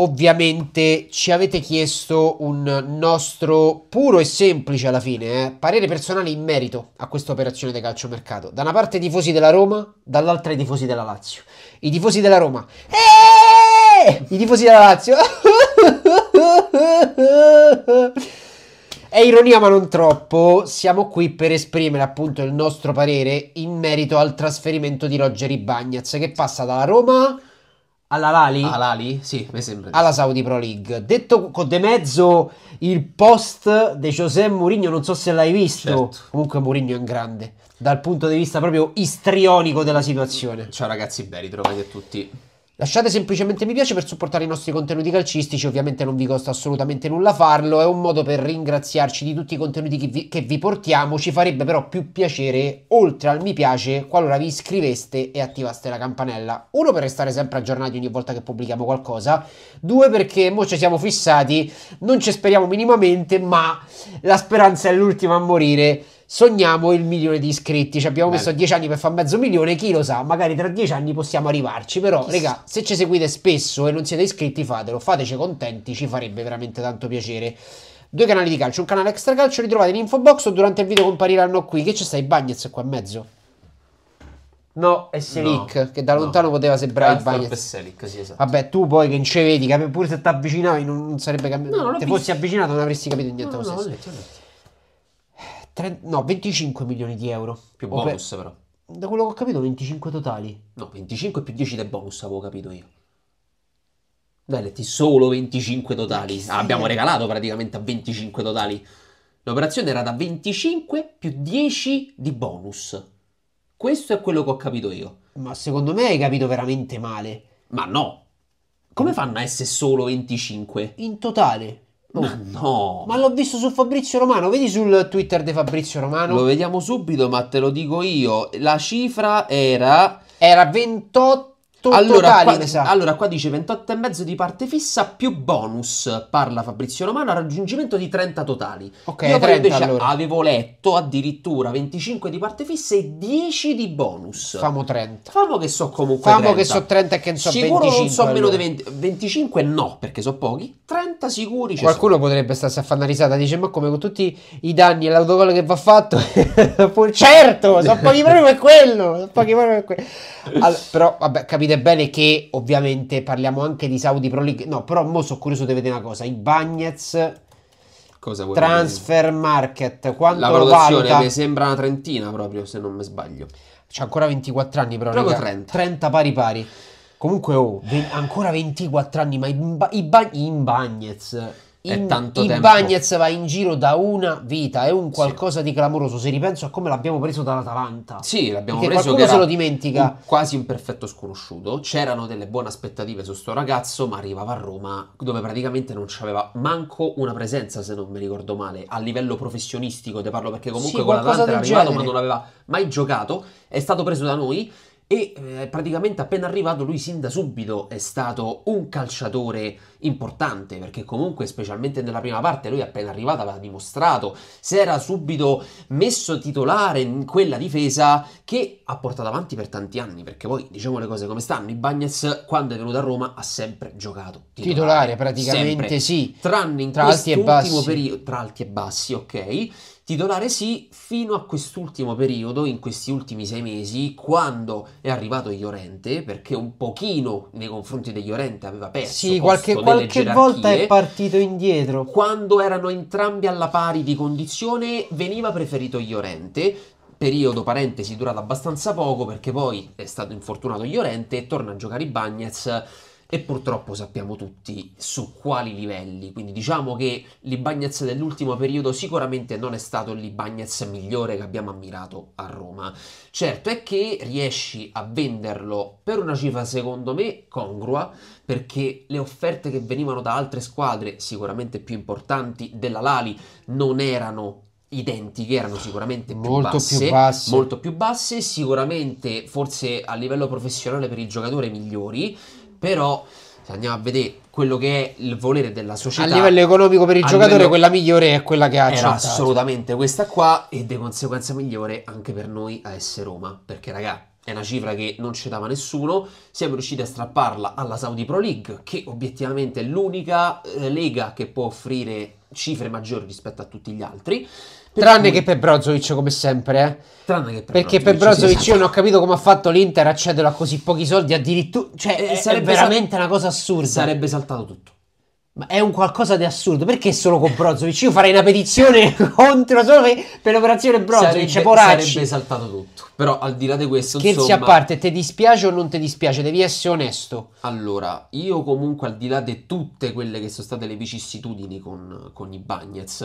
Ovviamente ci avete chiesto un nostro puro e semplice alla fine eh, parere personale in merito a questa operazione di calciomercato. Da una parte i tifosi della Roma, dall'altra i tifosi della Lazio. I tifosi della Roma. Eeeh! I tifosi della Lazio. È ironia ma non troppo, siamo qui per esprimere appunto il nostro parere in merito al trasferimento di Roger Ibagnez che passa dalla Roma alla Lali? Alla Lali? Sì, mi sembra. Alla Saudi Pro League. Detto con de mezzo il post di José Mourinho, non so se l'hai visto. Certo. Comunque Mourinho è un grande, dal punto di vista proprio istrionico della situazione. Ciao ragazzi, ben ritrovati a tutti. Lasciate semplicemente mi piace per supportare i nostri contenuti calcistici, ovviamente non vi costa assolutamente nulla farlo, è un modo per ringraziarci di tutti i contenuti che vi, che vi, portiamo, ci farebbe però più piacere, oltre al mi piace, qualora vi iscriveste e attivaste la campanella. Uno per restare sempre aggiornati ogni volta che pubblichiamo qualcosa, due perché mo ci siamo fissati, non ci speriamo minimamente, ma la speranza è l'ultima a morire sogniamo il milione di iscritti. Ci abbiamo Bello. messo 10 anni per fare mezzo milione. Chi lo sa, magari tra 10 anni possiamo arrivarci. Però, Chissà. raga, se ci seguite spesso e non siete iscritti, fatelo. Fateci contenti, ci farebbe veramente tanto piacere. Due canali di calcio, un canale extra calcio, li trovate in info box o durante il video compariranno qui. Che ci sta Bagnets qua in mezzo? No, è Selic, no, che da lontano no. poteva sembrare il Bagnets. Selic, sì, esatto. Vabbè, tu poi che non ci vedi, pure se ti avvicinavi non, non sarebbe cambiato. No, non Se fossi avvicinato non avresti capito niente no, lo stesso. No, 30, no, 25 milioni di euro. Più Ope- bonus però. Da quello che ho capito 25 totali. No, 25 più 10 del bonus avevo capito io. Noi letti solo 25 totali. Ah, abbiamo regalato praticamente a 25 totali. L'operazione era da 25 più 10 di bonus. Questo è quello che ho capito io. Ma secondo me hai capito veramente male. Ma no. Come fanno a essere solo 25? In totale. Oh, no. Ma no. Ma l'ho visto su Fabrizio Romano, vedi sul Twitter di Fabrizio Romano? Lo vediamo subito, ma te lo dico io. La cifra era... Era 28 tutto allora, totali, qua, allora, qua dice 28,5 di parte fissa più bonus, parla Fabrizio Romano, a raggiungimento di 30 totali. Ok, Io 30, invece allora. avevo letto addirittura 25 di parte fissa e 10 di bonus. Famo 30. Famo che so comunque Famo 30. che so 30 e che ne so Sicuro 25. non so allora. meno di 20, 25 no, perché so pochi. 30 sicuri Qualcuno so. potrebbe starsi a fare una risata, dice "Ma come con tutti i danni e l'autogol che va fatto?" certo, sono pochi proprio per quello, so pochi proprio per quello. Allora, però vabbè, capite bene che ovviamente parliamo anche di Saudi Pro League. No, però mo sono curioso di vedere una cosa. I Bagnets cosa vuoi Transfer vedere? Market, quanto La valutazione valuta? mi sembra una trentina proprio, se non mi sbaglio. C'ha ancora 24 anni però, Proprio 30. 30 pari pari. Comunque, oh, ancora 24 anni, ma i, ba- i, ba- i Bagnets in, è tanto in tempo. Bagnez va in giro da una vita, è un qualcosa sì. di clamoroso. Se ripenso a come l'abbiamo preso dall'Atalanta, sì, l'abbiamo Perché preso. Qualcuno se lo dimentica. Un, quasi un perfetto sconosciuto. C'erano delle buone aspettative su sto ragazzo, ma arrivava a Roma dove praticamente non c'aveva manco una presenza, se non mi ricordo male, a livello professionistico. Te parlo perché comunque sì, con l'Atalanta era arrivato, genere. ma non aveva mai giocato. È stato preso da noi e eh, praticamente appena arrivato lui sin da subito è stato un calciatore importante perché comunque specialmente nella prima parte lui appena arrivato aveva dimostrato si era subito messo titolare in quella difesa che ha portato avanti per tanti anni perché poi diciamo le cose come stanno i Bagnets quando è venuto a Roma ha sempre giocato titolare, titolare praticamente sempre. sì tranne in tra quest'ultimo periodo tra alti e bassi ok Titolare sì, fino a quest'ultimo periodo, in questi ultimi sei mesi, quando è arrivato Iorente, perché un pochino nei confronti di Iorente aveva perso. Sì, qualche, qualche volta è partito indietro. Quando erano entrambi alla pari di condizione, veniva preferito Iorente. Periodo parentesi durato abbastanza poco perché poi è stato infortunato Iorente e torna a giocare i Bagnets e purtroppo sappiamo tutti su quali livelli, quindi diciamo che l'Ibagnez dell'ultimo periodo sicuramente non è stato l'Ibagnez migliore che abbiamo ammirato a Roma. Certo è che riesci a venderlo per una cifra secondo me congrua, perché le offerte che venivano da altre squadre sicuramente più importanti della Lali non erano identiche, erano sicuramente più molto, basse, più basse. molto più basse, sicuramente forse a livello professionale per il giocatore migliori, però se andiamo a vedere quello che è il volere della società. A livello economico per il giocatore, livello... quella migliore è quella che ha accettato. assolutamente questa qua, e di conseguenza migliore anche per noi a essere Roma. Perché, raga, è una cifra che non ci dava nessuno. Siamo riusciti a strapparla alla Saudi Pro League, che obiettivamente è l'unica eh, lega che può offrire cifre maggiori rispetto a tutti gli altri. tranne cui... che per Brozovic, come sempre. Eh. Tranne che per Perché Brozovic, per Brozovic sì, io non ho capito come ha fatto l'Inter a cederlo a così pochi soldi, addirittura... Cioè, è, eh, eh, sarebbe veramente sal... una cosa assurda. Sarebbe saltato tutto. Ma è un qualcosa di assurdo, perché solo con Brozovic? Io farei una petizione contro solo per l'operazione Brozovic, sarebbe, poracci. Sarebbe saltato tutto, però al di là di questo, Scherzi insomma... a parte, ti dispiace o non ti dispiace? Devi essere onesto. Allora, io comunque al di là di tutte quelle che sono state le vicissitudini con, con i Bagnets,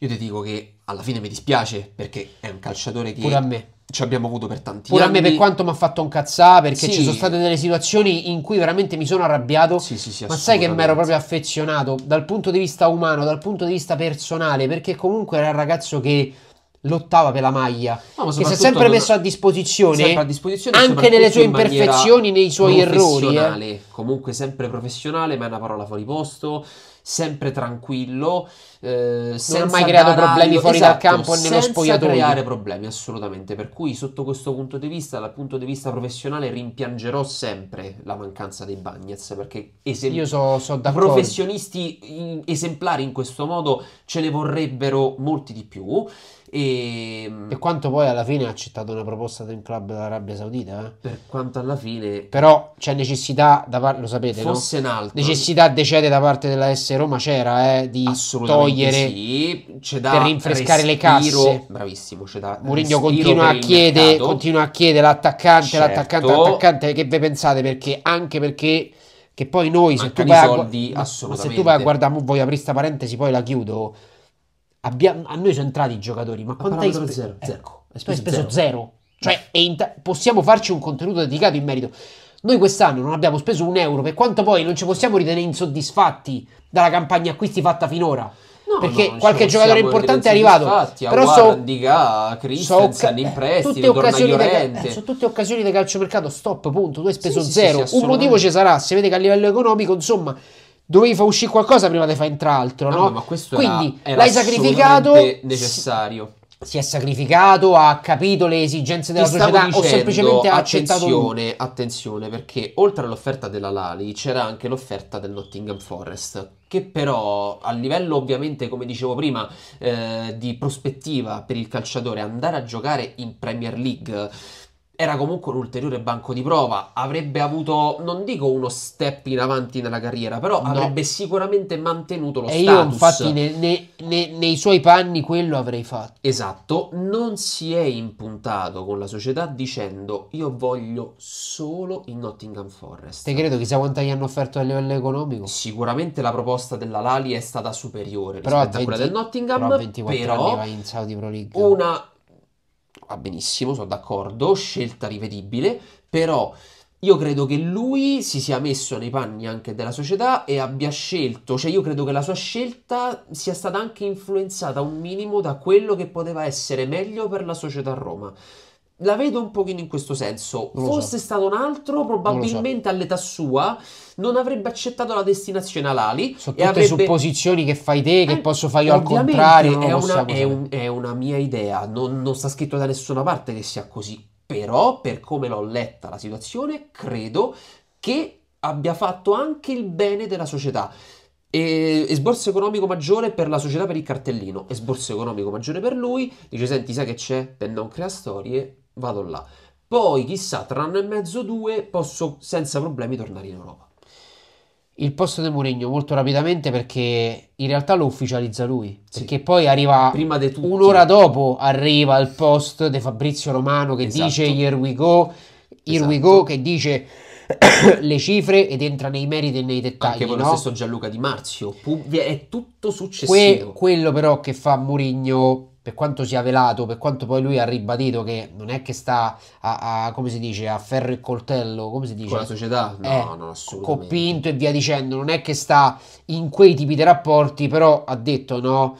io ti dico che alla fine mi dispiace, perché è un calciatore che... Pure a me ci abbiamo avuto per tanti Pure anni. a me per quanto mi ha fatto un cazzà, perché sì. ci sono state delle situazioni in cui veramente mi sono arrabbiato. Sì, sì, sì. Ma sai che mi ero proprio affezionato dal punto di vista umano, dal punto di vista personale, perché comunque era un ragazzo che lottava per la maglia no, che si è sempre messo a disposizione, a disposizione anche nelle sue imperfezioni nei suoi errori eh. comunque sempre professionale ma è una parola fuori posto sempre tranquillo, eh, senza mai creato problemi fuori esatto, dal campo e nello spogliatoio. Senza creare problemi, assolutamente. Per cui, sotto questo punto di vista, dal punto di vista professionale, rimpiangerò sempre la mancanza dei Bagnets perché esem- Io so, so professionisti in- esemplari in questo modo ce ne vorrebbero molti di più. Ehm, e... Per quanto poi alla fine ha accettato una proposta di un club dell'Arabia Saudita, eh? per quanto alla fine. Però c'è necessità da parte, lo sapete, fosse no? in alto. Necessità decede da parte della S forse Roma c'era eh, di togliere sì. c'è da per rinfrescare respiro. le casse. Bravissimo, c'è da Mourinho continua, continua a chiedere l'attaccante, certo. l'attaccante, l'attaccante che ve pensate perché anche perché che poi noi se tu, soldi, a, se tu, vai a, guardare voi aprire sta parentesi poi la chiudo abbiamo, a noi sono entrati i giocatori ma quanto ecco, eh, hai speso? Zero, ecco, zero. Hai speso, zero. zero. Cioè, ta- possiamo farci un contenuto dedicato in merito. Noi quest'anno non abbiamo speso un euro, per quanto poi non ci possiamo ritenere insoddisfatti dalla campagna acquisti fatta finora. No, perché no, qualche giocatore importante è arrivato. Infatti, però so, Dica, Christensen, so, in prestito, eh, eh, sono tutte occasioni da calciomercato, stop, punto, tu hai speso sì, zero. Sì, sì, un motivo ci sarà, se vede che a livello economico, insomma, dovevi far uscire qualcosa prima di fare entrare altro, no? no? Ma questo Quindi era, era l'hai sacrificato necessario si è sacrificato, ha capito le esigenze della società dicendo, o semplicemente ha accettato attenzione, attenzione, perché oltre all'offerta della Lali c'era anche l'offerta del Nottingham Forest che però a livello ovviamente come dicevo prima eh, di prospettiva per il calciatore andare a giocare in Premier League era comunque un ulteriore banco di prova, avrebbe avuto, non dico uno step in avanti nella carriera, però no. avrebbe sicuramente mantenuto lo e status. Io infatti ne, ne, ne, nei suoi panni quello avrei fatto. Esatto, non si è impuntato con la società dicendo io voglio solo il Nottingham Forest. Te credo chissà quanto gli hanno offerto a livello economico? Sicuramente la proposta della Lali è stata superiore però rispetto a, 20, a quella del Nottingham, però, a però anni va in Saudi Pro League. una va ah, benissimo, sono d'accordo, scelta rivedibile, però io credo che lui si sia messo nei panni anche della società e abbia scelto, cioè io credo che la sua scelta sia stata anche influenzata un minimo da quello che poteva essere meglio per la società a Roma la vedo un pochino in questo senso. Non Fosse so. stato un altro, probabilmente so. all'età sua non avrebbe accettato la destinazione all'ali. Sono tutte avrebbe... supposizioni che fai te, che eh, posso fare io al contrario. È una, è, un, è una, mia idea, non, non sta scritto da nessuna parte che sia così. Però, per come l'ho letta la situazione, credo che abbia fatto anche il bene della società. esborso economico maggiore per la società per il cartellino, esborso economico maggiore per lui, dice senti sai che c'è? Per non creare storie, vado là. Poi, chissà, tra un anno e mezzo, o due, posso senza problemi tornare in Europa. Il posto di Mourinho molto rapidamente perché in realtà lo ufficializza lui. Sì. Perché poi arriva Prima un'ora dopo, arriva il post di Fabrizio Romano che esatto. dice Here we go, here esatto. we go, esatto. che dice le cifre ed entra nei meriti e nei dettagli. Anche con no? lo stesso Gianluca Di Marzio, è tutto successivo. Que- quello però che fa Mourinho per quanto sia velato, per quanto poi lui ha ribadito che non è che sta a, a come si dice, a ferro e coltello, come si dice? Con la società? No, eh, no, assolutamente. Copinto e via dicendo, non è che sta in quei tipi di rapporti, però ha detto no,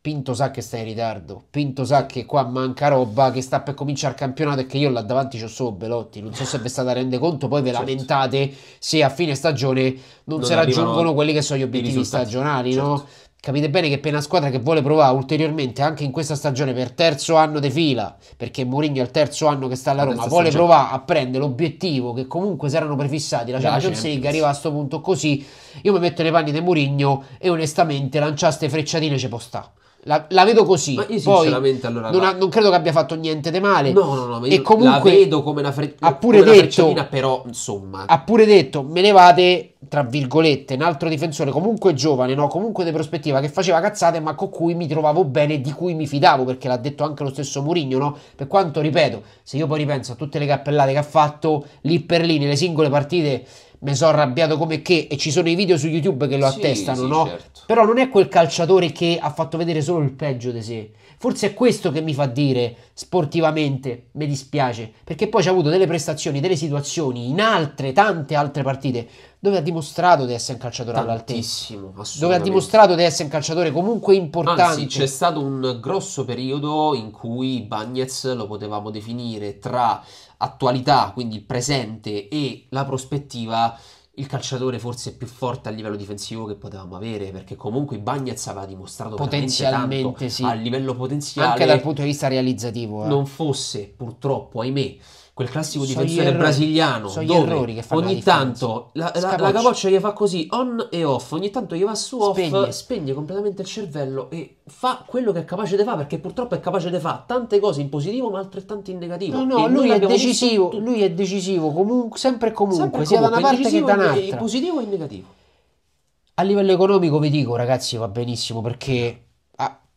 Pinto sa che stai in ritardo, Pinto sa che qua manca roba, che sta per cominciare il campionato e che io là davanti ho solo Belotti, non so se vi state a rendere conto, poi ve certo. lamentate se a fine stagione non, non si raggiungono quelli che sono gli obiettivi stagionali, certo. no? Capite bene che per una squadra che vuole provare ulteriormente anche in questa stagione per terzo anno di fila, perché Mourinho è il terzo anno che sta alla Roma, vuole stagione. provare a prendere l'obiettivo che comunque si erano prefissati, la, la Champions League arriva a questo punto così, io mi metto nei panni di Mourinho e onestamente lanciaste frecciatine ci può stare la, la, vedo così. Ma io sinceramente Poi, allora. Non, ha, non, credo che abbia fatto niente di male. No, no, no. Ma e comunque, la vedo come una, fre- ha pure detto, però insomma. Ha pure detto, me ne vate, tra virgolette, un altro difensore comunque giovane, no? Comunque di prospettiva che faceva cazzate, ma con cui mi trovavo bene, di cui mi fidavo, perché l'ha detto anche lo stesso Murigno, no? Per quanto, ripeto, se io poi ripenso a tutte le cappellate che ha fatto lì per lì nelle singole partite mi sono arrabbiato come che e ci sono i video su YouTube che lo sì, attestano, sì, no? Certo però non è quel calciatore che ha fatto vedere solo il peggio di sé. Forse è questo che mi fa dire sportivamente mi dispiace, perché poi ci ha avuto delle prestazioni, delle situazioni in altre, tante altre partite dove ha dimostrato di essere un calciatore all'altissimo, dove ha dimostrato di essere un calciatore comunque importante. Anzi, c'è stato un grosso periodo in cui Bagnets lo potevamo definire tra attualità, quindi il presente e la prospettiva il calciatore forse più forte a livello difensivo che potevamo avere perché comunque Bagnez aveva dimostrato potenzialmente sì. a livello potenziale anche dal punto di vista realizzativo eh. non fosse purtroppo ahimè quel classico difensore so brasiliano so dove ogni tanto la, la, la, capoccia gli fa così on e off, ogni tanto gli va su off, spegne. spegne completamente il cervello e fa quello che è capace di fare perché purtroppo è capace di fare tante cose in positivo ma altrettanto in negativo. No, no, lui è, decisivo, lui è decisivo, comunque, sempre e comunque, sempre sia comunque, da una parte che da un'altra. In positivo e in negativo. A livello economico vi dico ragazzi va benissimo perché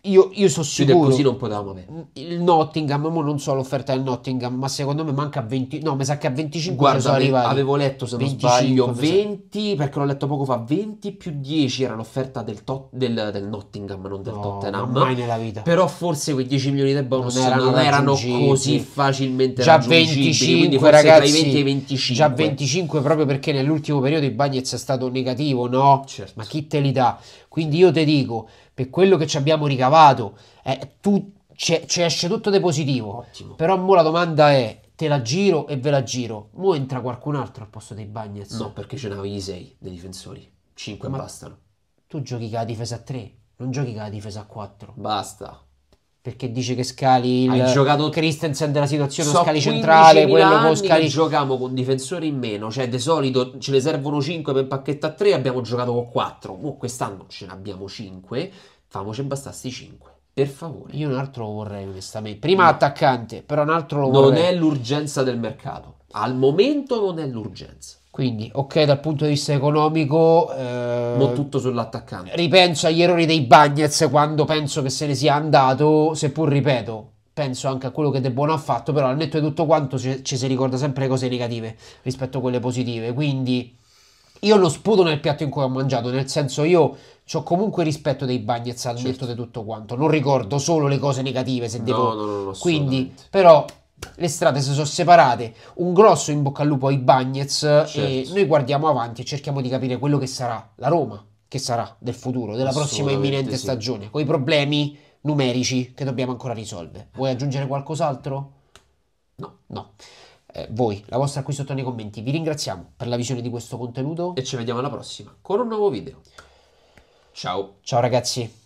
io, io sono sicuro. Più così non potevamo avere. Il Nottingham, mo non so l'offerta del Nottingham, ma secondo me manca a 20. No, mi sa che a 25 Guarda, sono arrivati. Avevo letto se 25, sbaglio 20, perché l'ho letto poco fa. 20 più 10 era l'offerta del, tot, del, del Nottingham, non del no, Tottenham. Mai nella vita. Però forse quei 10 milioni di bonus non erano, non erano così facilmente già 25, ragazzi, 20 e 25. Già 25 proprio perché nell'ultimo periodo il Bagnets è stato negativo, no? Certo. Ma chi te li dà? Quindi io ti dico, per quello che ci abbiamo ricavato, eh, tu, ci, ci esce tutto di positivo. Ottimo. Però mo la domanda è, te la giro e ve la giro. Mo entra qualcun altro al posto dei Bagnets. No, perché ce ne avevi 6 dei difensori. 5 bastano. Tu giochi con la difesa a 3, non giochi con la difesa a 4. Basta perché dice che scali il Hai giocato Christensen della situazione so scali centrale quello con scali giochiamo con difensori in meno cioè di solito ce ne servono 5 per pacchetto a 3 abbiamo giocato con 4 oh, quest'anno ce ne abbiamo 5 famoci bastasti 5 per favore io un altro lo vorrei onestamente prima no. Mm. attaccante però un altro lo non vorrei non è l'urgenza del mercato al momento non è l'urgenza quindi, ok, dal punto di vista economico... Eh, non tutto sull'attaccante. Ripenso agli errori dei Bagnets quando penso che se ne sia andato, seppur ripeto, penso anche a quello che De Buono ha fatto, però al netto di tutto quanto ci, ci si ricorda sempre le cose negative rispetto a quelle positive. Quindi io lo sputo nel piatto in cui ho mangiato, nel senso io ho comunque rispetto dei Bagnets al certo. netto di tutto quanto, non ricordo solo le cose negative se no, devo... No, no, no, Quindi, però le strade si sono separate, un grosso in bocca al lupo ai Bagnets certo. e noi guardiamo avanti e cerchiamo di capire quello che sarà la Roma, che sarà del futuro, della prossima imminente sì. stagione, con i problemi numerici che dobbiamo ancora risolvere. Vuoi aggiungere qualcos'altro? No, no. Eh, voi, la vostra qui sotto nei commenti. Vi ringraziamo per la visione di questo contenuto e ci vediamo alla prossima con un nuovo video. Ciao. Ciao ragazzi.